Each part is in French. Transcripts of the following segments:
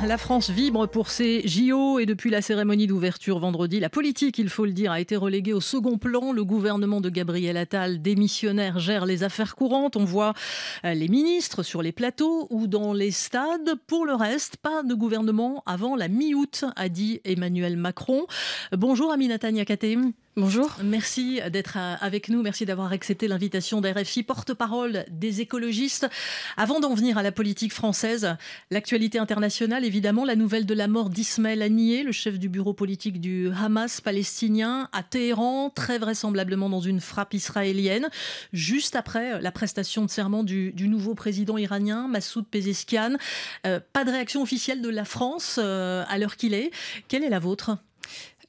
La France vibre pour ses JO et depuis la cérémonie d'ouverture vendredi, la politique, il faut le dire, a été reléguée au second plan. Le gouvernement de Gabriel Attal, démissionnaire, gère les affaires courantes. On voit euh, les ministres sur les plateaux ou dans les stades. Pour le reste, pas de gouvernement avant la mi-août, a dit Emmanuel Macron. Bonjour Aminata Katé. Bonjour. Merci d'être euh, avec nous. Merci d'avoir accepté l'invitation d'RFI, porte-parole des écologistes. Avant d'en venir à la politique française, l'actualité internationale, évidemment, la nouvelle de la mort d'Ismaël Haniyeh, le chef du bureau politique du Hamas palestinien, à Téhéran, très vraisemblablement dans une frappe israélienne, juste après euh, la prestation de serment du, nouveau président iranien, Massoud Pezeskian. Euh, pas de réaction officielle de la France à l'heure qu'il est. Quelle est la vôtre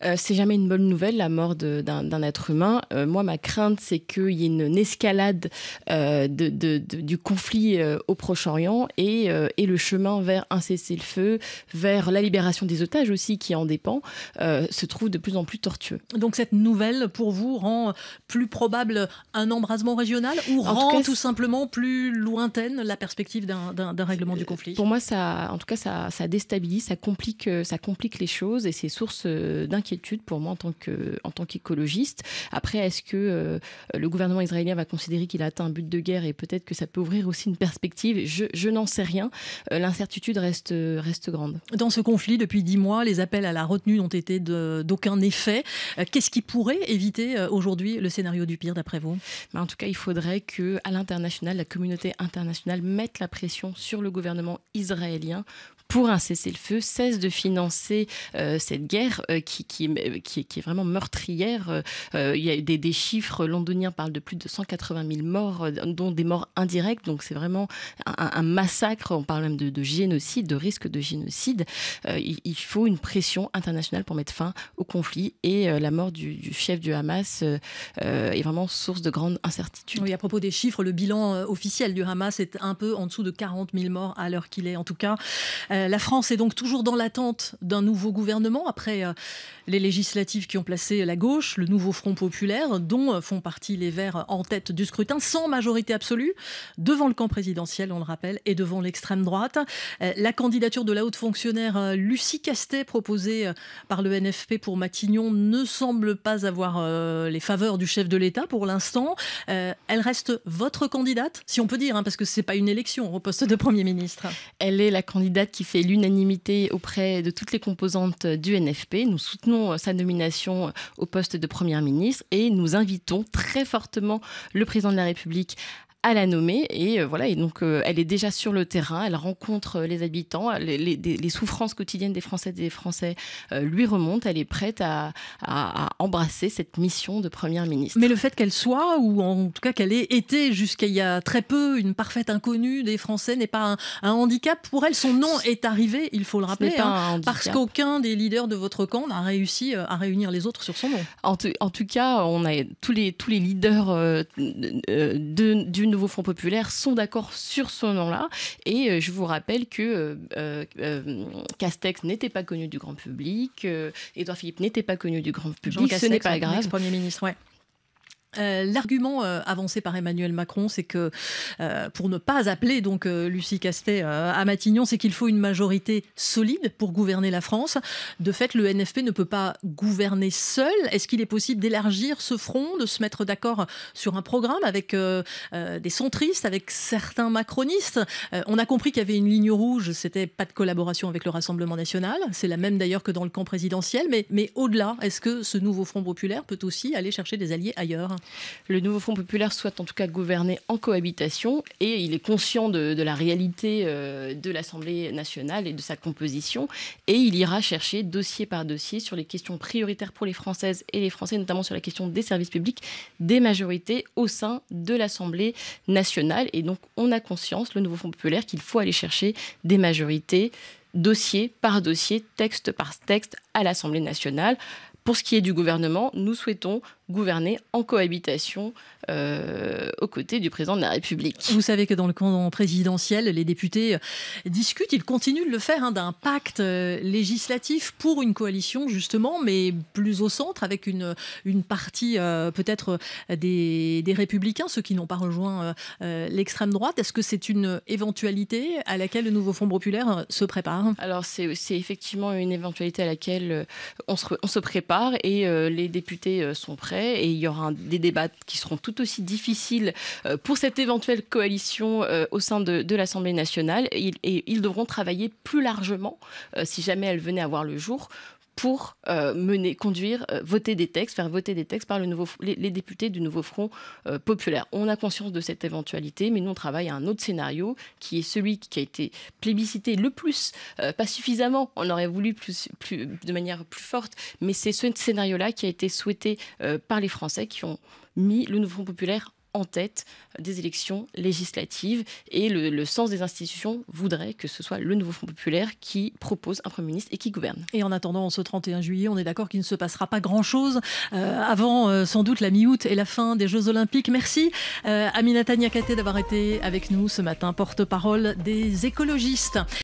euh, c'est jamais une bonne nouvelle, la mort d'un être humain. Euh, moi, ma crainte, c'est qu'il y ait une, escalade euh, de, du conflit au Proche-Orient et, le chemin vers un cessez-le-feu, vers la libération des otages aussi, qui en dépend, se trouve de plus en plus tortueux. Donc cette nouvelle, pour vous, rend plus probable un embrasement régional ou rend tout, simplement plus lointaine la perspective d'un règlement du conflit Pour moi, ça, en tout cas, ça, déstabilise, ça complique, ça complique les choses et c'est source d'inquiétude inquiétude pour moi en tant que en tant qu'écologiste. Après, est-ce que euh, le gouvernement israélien va considérer qu'il a atteint un but de guerre et peut-être que ça peut ouvrir aussi une perspective Je, je n'en sais rien. Euh, l'incertitude reste reste grande. Dans ce conflit, depuis dix mois, les appels à la retenue n'ont été d'aucun effet. Euh, qu'est-ce qui pourrait éviter aujourd'hui le scénario du pire, d'après vous ben, En tout cas, il faudrait que à l'international, la communauté internationale mette la pression sur le gouvernement israélien pour un cessez-le-feu, cesse de financer euh, cette guerre euh, euh, qui, qui, est, vraiment meurtrière. il y a des, des, chiffres londoniens parlent de plus de 180 000 morts, dont des morts indirectes. Donc c'est vraiment un, massacre. On parle même de, génocide, de risque de génocide. Il, faut une pression internationale pour mettre fin au conflit et la mort du, chef du Hamas est vraiment source de grande incertitude. Oui, à propos des chiffres, le bilan officiel du Hamas est un peu en dessous de 40 000 morts à l'heure qu'il est. En tout cas, euh, la France est donc toujours dans l'attente d'un nouveau gouvernement après euh, les législatives qui ont placé la gauche, le nouveau Front populaire, dont euh, font partie les Verts en tête du scrutin, sans majorité absolue, devant le camp présidentiel, on le rappelle, et devant l'extrême droite. la candidature de la haute fonctionnaire Lucie Castet, proposée par le NFP pour Matignon, ne semble pas avoir les faveurs du chef de l'État pour l'instant. elle reste votre candidate, si on peut dire, hein, parce que ce n'est pas une élection au poste de Premier ministre. Elle est la candidate qui fait l'unanimité auprès de toutes les composantes du NFP. Nous soutenons euh, sa nomination euh, au poste de Premier ministre et nous invitons très fortement le président de la République à la nommer. Et euh, voilà, et donc euh, elle est déjà sur le terrain, elle rencontre euh, les habitants, les, souffrances quotidiennes des Françaises et des Français lui remontent, elle est prête à, embrasser cette mission de Première ministre. Mais le fait qu'elle soit, ou en tout cas qu'elle ait été jusqu'à il y a très peu une parfaite inconnue des Français n'est pas un, handicap. Pour elle, son nom est arrivé, il faut le rappeler, hein, parce qu'aucun des leaders de votre camp n'a réussi à réunir les autres sur son nom. En, tout cas, on a tous les, tous les leaders du Nouveau Front Populaire sont d'accord sur ce nom-là. Et euh, je vous rappelle que euh, euh, Castex n'était pas connu du grand public, Edouard Philippe n'était pas connu du grand public, ce n'est pas grave. Premier ministre, ouais. Euh, l'argument euh, avancé par Emmanuel Macron, c'est que euh, pour ne pas appeler donc Lucie Castet à Matignon, c'est qu'il faut une majorité solide pour gouverner la France. De fait, le NFP ne peut pas gouverner seul. Est-ce qu'il est possible d'élargir ce front, de se mettre d'accord sur un programme avec des centristes, avec certains macronistes On a compris qu'il y avait une ligne rouge, c'était pas de collaboration avec le Rassemblement national. C'est la même d'ailleurs que dans le camp présidentiel. mais au-delà, est-ce que ce nouveau front populaire peut aussi aller chercher des alliés ailleurs le nouveau Front populaire souhaite en tout cas gouverné en cohabitation et il est conscient de, la réalité euh, de l'Assemblée nationale et de sa composition et il ira chercher dossier par dossier sur les questions prioritaires pour les Françaises et les Français, notamment sur la question des services publics, des majorités au sein de l'Assemblée nationale. Et donc on a conscience, le nouveau Front populaire, qu'il faut aller chercher des majorités dossier par dossier, texte par texte à l'Assemblée nationale. Pour ce qui est du gouvernement, nous souhaitons gouverner en cohabitation euh, aux côtés du président de la République. Vous savez que dans le camp présidentiel, les députés euh, discutent, ils continuent de le faire, hein, d'un pacte euh, législatif pour une coalition justement, mais plus au centre, avec une, partie peut-être des, républicains, ceux qui n'ont pas rejoint l'extrême droite. Est-ce que c'est une éventualité à laquelle le nouveau Fonds populaire se prépare Alors c'est effectivement une éventualité à laquelle on se prépare et les députés sont prêts et il y aura des débats qui seront tout aussi difficiles euh, pour cette éventuelle coalition euh, au sein de, l'Assemblée nationale. et, ils devront travailler plus largement, euh, si jamais elle venait à voir le jour, pour euh, mener, conduire, euh, voter des textes, faire voter des textes par le nouveau, les, députés du nouveau Front euh, populaire. On a conscience de cette éventualité, mais nous on travaille à un autre scénario qui est celui qui a été plébiscité le plus, pas suffisamment, on aurait voulu plus, de manière plus forte, mais c'est ce scénario-là qui a été souhaité par les Français qui ont mis le nouveau Front populaire en tête des élections législatives. Et le, sens des institutions voudrait que ce soit le nouveau Front populaire qui propose un Premier ministre et qui gouverne. Et en attendant ce 31 juillet, on est d'accord qu'il ne se passera pas grand-chose euh, avant euh, sans doute la mi-août et la fin des Jeux olympiques. Merci Aminatania euh, Aminata Niakate d'avoir été avec nous ce matin, porte-parole des écologistes.